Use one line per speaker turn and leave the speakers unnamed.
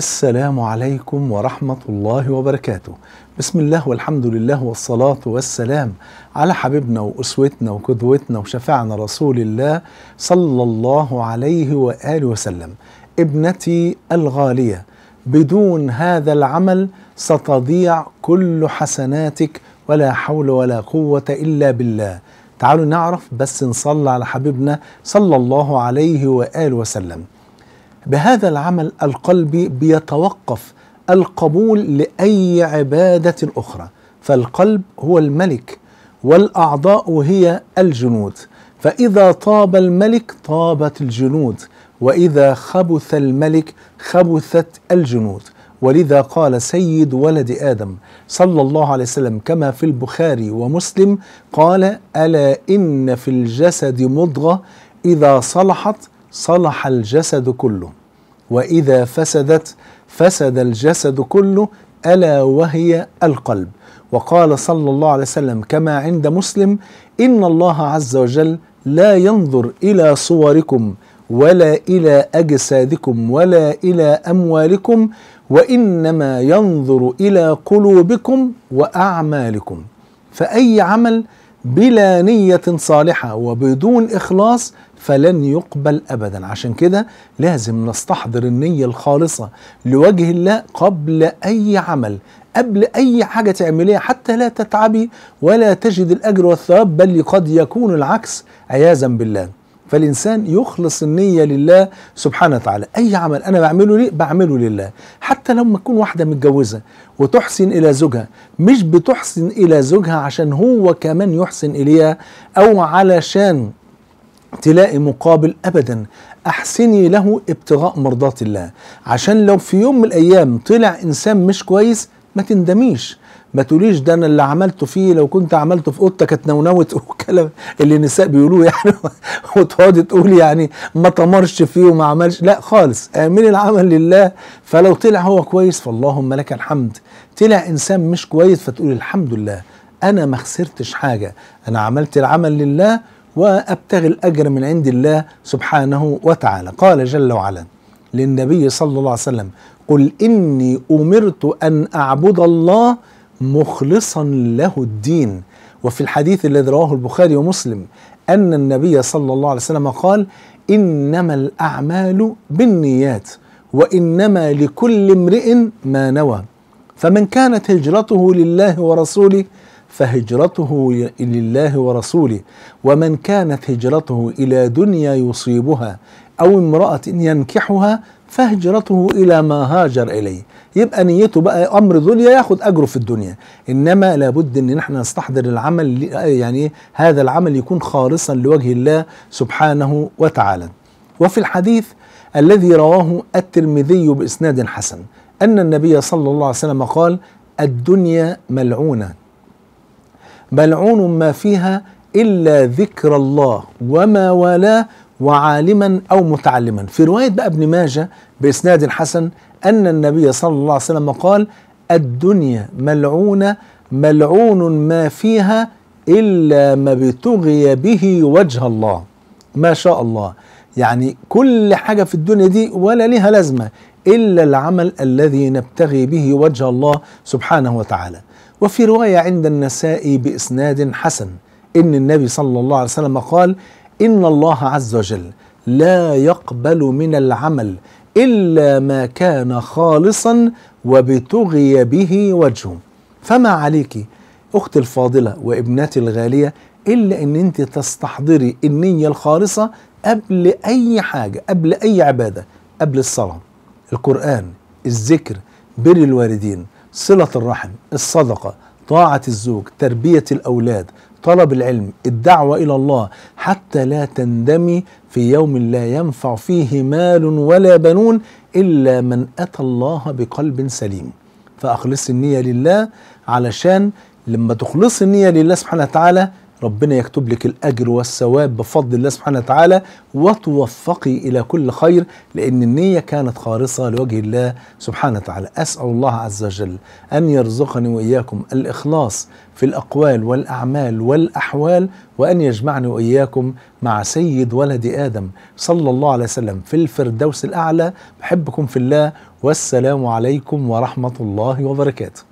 السلام عليكم ورحمة الله وبركاته بسم الله والحمد لله والصلاة والسلام على حبيبنا وأسوتنا وقدوتنا وشفعنا رسول الله صلى الله عليه وآله وسلم ابنتي الغالية بدون هذا العمل ستضيع كل حسناتك ولا حول ولا قوة إلا بالله تعالوا نعرف بس نصلي على حبيبنا صلى الله عليه وآله وسلم بهذا العمل القلبي بيتوقف القبول لاي عباده اخرى فالقلب هو الملك والاعضاء هي الجنود فاذا طاب الملك طابت الجنود واذا خبث الملك خبثت الجنود ولذا قال سيد ولد ادم صلى الله عليه وسلم كما في البخاري ومسلم قال الا ان في الجسد مضغه اذا صلحت صلح الجسد كله واذا فسدت فسد الجسد كله الا وهي القلب وقال صلى الله عليه وسلم كما عند مسلم ان الله عز وجل لا ينظر الى صوركم ولا الى اجسادكم ولا الى اموالكم وانما ينظر الى قلوبكم واعمالكم فاي عمل بلا نية صالحة وبدون إخلاص فلن يقبل أبدا عشان كده لازم نستحضر النية الخالصة لوجه الله قبل أي عمل قبل أي حاجة تعمليها حتى لا تتعبي ولا تجد الأجر والثواب بل قد يكون العكس عياذا بالله فالإنسان يخلص النية لله سبحانه وتعالى أي عمل أنا بعمله ليه بعمله لله حتى لما تكون واحدة متجوزة وتحسن إلى زوجها مش بتحسن إلى زوجها عشان هو كمان يحسن إليها أو علشان تلاقي مقابل ابدا احسني له ابتغاء مرضات الله عشان لو في يوم من الايام طلع انسان مش كويس ما تندميش ما تقوليش ده انا اللي عملته فيه لو كنت عملته في اوضتك اتنونوت والكلام اللي النساء بيقولوه يعني وتقعدي تقولي يعني ما تمرش فيه وما عملش لا خالص اعملي العمل لله فلو طلع هو كويس فاللهم لك الحمد طلع انسان مش كويس فتقولي الحمد لله انا ما خسرتش حاجه انا عملت العمل لله وابتغي الاجر من عند الله سبحانه وتعالى قال جل وعلا للنبي صلى الله عليه وسلم قل إني أمرت أن أعبد الله مخلصا له الدين وفي الحديث الذي رواه البخاري ومسلم أن النبي صلى الله عليه وسلم قال إنما الأعمال بالنيات وإنما لكل امرئ ما نوى فمن كانت هجرته لله ورسوله فهجرته لله ورسوله ومن كانت هجرته الى دنيا يصيبها او امراه ينكحها فهجرته الى ما هاجر اليه يبقى نيته بقى امر دنيا ياخد اجره في الدنيا انما لابد ان احنا نستحضر العمل يعني هذا العمل يكون خالصا لوجه الله سبحانه وتعالى وفي الحديث الذي رواه الترمذي باسناد حسن ان النبي صلى الله عليه وسلم قال الدنيا ملعونه ملعون ما فيها الا ذكر الله وما والاه وعالما أو متعلما في رواية بقى ابن ماجة بإسناد حسن أن النبي صلى الله عليه وسلم قال الدنيا ملعونة ملعون ما فيها إلا ما ابتغي به وجه الله ما شاء الله يعني كل حاجة في الدنيا دي ولا لها لازمة إلا العمل الذي نبتغي به وجه الله سبحانه وتعالى وفي رواية عند النساء بإسناد حسن إن النبي صلى الله عليه وسلم قال إن الله عز وجل لا يقبل من العمل إلا ما كان خالصا وبتغي به وجهه فما عليك أختي الفاضلة وابنتي الغالية إلا أن أنت تستحضري النية الخالصة قبل أي حاجة قبل أي عبادة قبل الصلاة القرآن الذكر بر الوالدين صلة الرحم الصدقة طاعة الزوج تربية الأولاد طلب العلم الدعوة إلى الله حتى لا تندمي في يوم لا ينفع فيه مال ولا بنون إلا من أتى الله بقلب سليم فأخلص النية لله علشان لما تخلص النية لله سبحانه وتعالى ربنا يكتب لك الأجر والثواب بفضل الله سبحانه وتعالى وتوفقي إلى كل خير لأن النية كانت خالصة لوجه الله سبحانه وتعالى أسأل الله عز وجل أن يرزقني وإياكم الإخلاص في الأقوال والأعمال والأحوال وأن يجمعني وإياكم مع سيد ولد آدم صلى الله عليه وسلم في الفردوس الأعلى بحبكم في الله والسلام عليكم ورحمة الله وبركاته